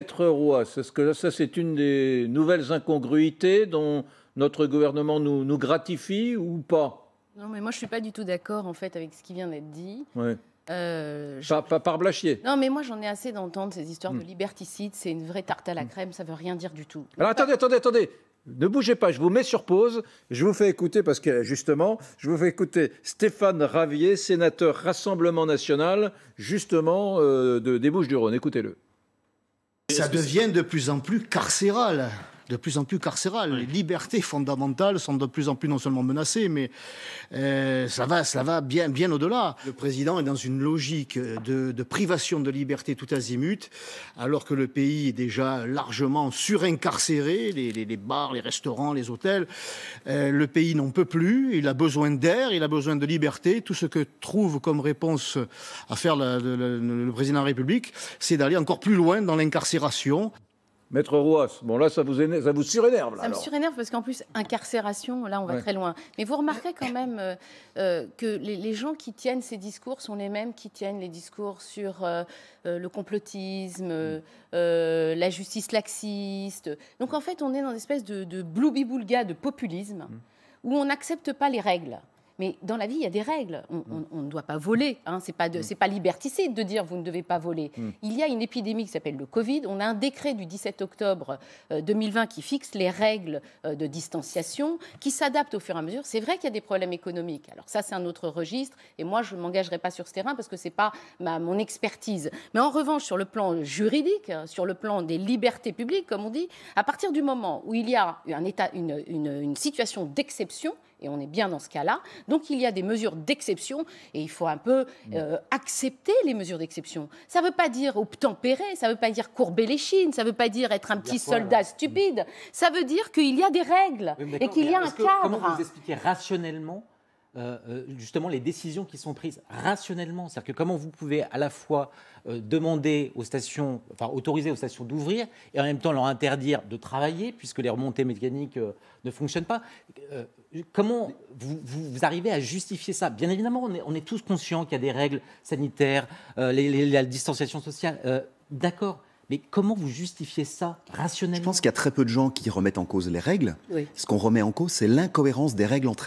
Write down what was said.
Être roi, c'est ce que ça c'est une des nouvelles incongruités dont notre gouvernement nous, nous gratifie ou pas Non, mais moi je suis pas du tout d'accord en fait avec ce qui vient d'être dit. Ouais. Euh, par Blachier. Non, mais moi j'en ai assez d'entendre ces histoires de hmm. liberticide. C'est une vraie tarte à la crème, ça veut rien dire du tout. Alors attendez, attendez, attendez. Ne bougez pas, je vous mets sur pause. Je vous fais écouter, parce que justement, je vous fais écouter Stéphane Ravier, sénateur Rassemblement national, justement euh, de, des Bouches-du-Rhône. Écoutez-le. Ça devient de plus en plus carcéral de plus en plus carcérale. Les libertés fondamentales sont de plus en plus non seulement menacées, mais euh, ça va, ça va bien, bien au-delà. Le président est dans une logique de, privation de liberté tout azimut, alors que le pays est déjà largement surincarcéré. Les, les, bars, les restaurants, les hôtels, euh, le pays n'en peut plus. Il a besoin d'air, il a besoin de liberté. Tout ce que trouve comme réponse à faire le président de la République, c'est d'aller encore plus loin dans l'incarcération. Maître Rouas, bon là, ça vous, ça vous surénerve. ça me surénerve parce qu'en plus, incarcération, là, on va très loin. Mais vous remarquez quand même euh, euh, que les, gens qui tiennent ces discours sont les mêmes qui tiennent les discours sur euh, le complotisme, mm. la justice laxiste. Donc en fait, on est dans une espèce de, de bloubi de populisme mm. où on n'accepte pas les règles. Mais dans la vie, il y a des règles. On, mm. ne doit pas voler. Hein. Ce n'est mm. pas, liberticide de dire vous ne devez pas voler. Mm. Il y a une épidémie qui s'appelle le Covid. On a un décret du 17 octobre 2020 euh, qui fixe les règles euh, de distanciation, qui s'adaptent au fur et à mesure. C'est vrai qu'il y a des problèmes économiques. Alors ça, c'est un autre registre. Et moi, je ne m'engagerai pas sur ce terrain parce que ce n'est pas mon expertise. Mais en revanche, sur le plan juridique, hein, sur le plan des libertés publiques, comme on dit, à partir du moment où il y a un état, une situation d'exception, et on est bien dans ce cas-là. Donc il y a des mesures d'exception, et il faut un peu mm. euh, accepter les mesures d'exception. Ça ne veut pas dire obtempérer, ça ne veut pas dire courber les chines, ça ne veut pas dire être un petit soldat stupide, ça veut dire qu'il y a des règles et qu'il y a un cadre. comment vous expliquez rationnellement euh, euh, justement les décisions qui sont prises rationnellement. C'est-à-dire que comment vous pouvez à la fois euh, demander aux stations, enfin autoriser aux stations d'ouvrir et en même temps leur interdire de travailler puisque les remontées mécaniques ne fonctionnent pas. comment vous, arrivez à justifier ça Bien évidemment, on est, tous conscients qu'il y a des règles sanitaires, les, la distanciation sociale. D'accord. Mais comment vous justifiez ça rationnellement Je pense qu'il y a très peu de gens qui remettent en cause les règles. Ce qu'on remet en cause, c'est l'incohérence des règles entre elles.